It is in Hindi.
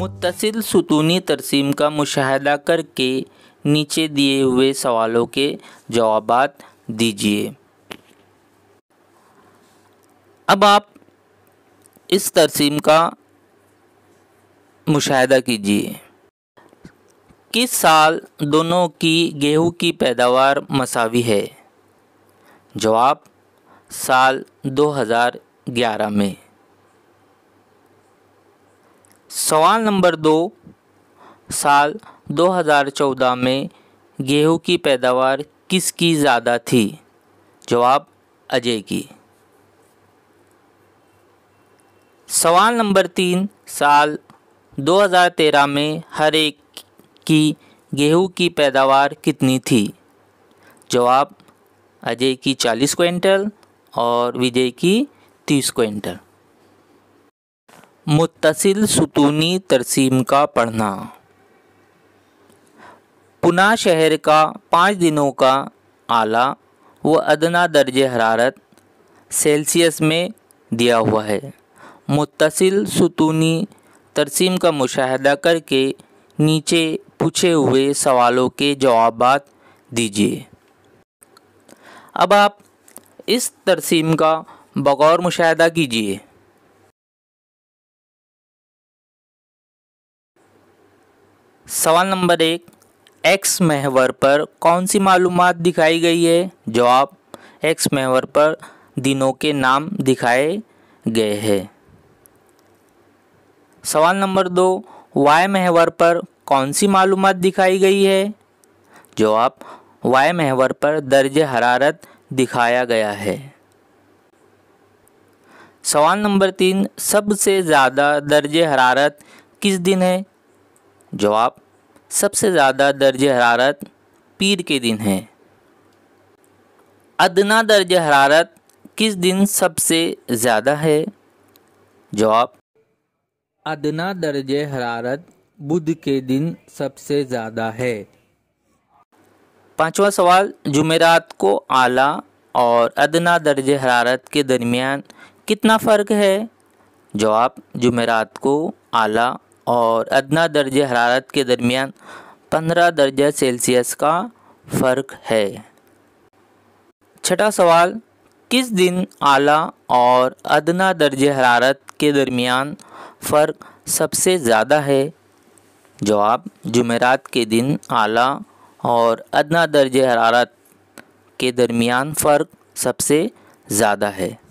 मुतसिल सुतूनी तरसीम का मुशाह करके नीचे दिए हुए सवालों के जवाब दीजिए अब आप इस तरसीम का मुशाह कीजिए किस साल दोनों की गेहूं की पैदावार मसावी है जवाब साल 2011 में सवाल नंबर दो साल 2014 में गेहूं की पैदावार किसकी ज़्यादा थी जवाब अजय की सवाल नंबर तीन साल 2013 में हर एक की गेहूं की पैदावार कितनी थी जवाब अजय की 40 क्विंटल और विजय की 30 क्विंटल मुतसिल सुतूनी तरसीम का पढ़ना पुना शहर का पाँच दिनों का आला व अदना दर्ज हरारत सेल्सियस में दिया हुआ है मुतसिल सुतूनी तरसीम का मुशाहदा करके नीचे पूछे हुए सवालों के जवाब दीजिए अब आप इस तरसीम का बगौर मुशाह कीजिए सवाल नंबर एक एक्स महवर पर कौन सी मालूम दिखाई गई है जवाब एक्स महवर पर दिनों के नाम दिखाए गए हैं सवाल नंबर दो वाई महवर पर कौन सी मालूम दिखाई गई है जवाब वाई महवर पर दर्ज हरारत दिखाया गया है सवाल नंबर तीन सबसे ज़्यादा दर्ज हरारत किस दिन है जवाब सबसे ज़्यादा दर्ज हरारत पीर के दिन है अदना दर्ज हरारत किस दिन सबसे ज़्यादा है जवाब अदना दर्ज हरारत बुध के दिन सबसे ज़्यादा है पांचवा सवाल जुमेरात को आला और अदना दर्ज हरारत के दरमियान कितना फ़र्क है जवाब जुमेरात को आला और अदना दर्ज हरारत के दरमियान 15 दर्जा सेल्सियस का फ़र्क है छठा सवाल किस दिन आला और अदना दर्ज हरारत के दरमियान फ़र्क सबसे ज़्यादा है जवाब जुमेरात के दिन आला और अदना दर्ज हरारत के दरमियान फ़र्क सबसे ज़्यादा है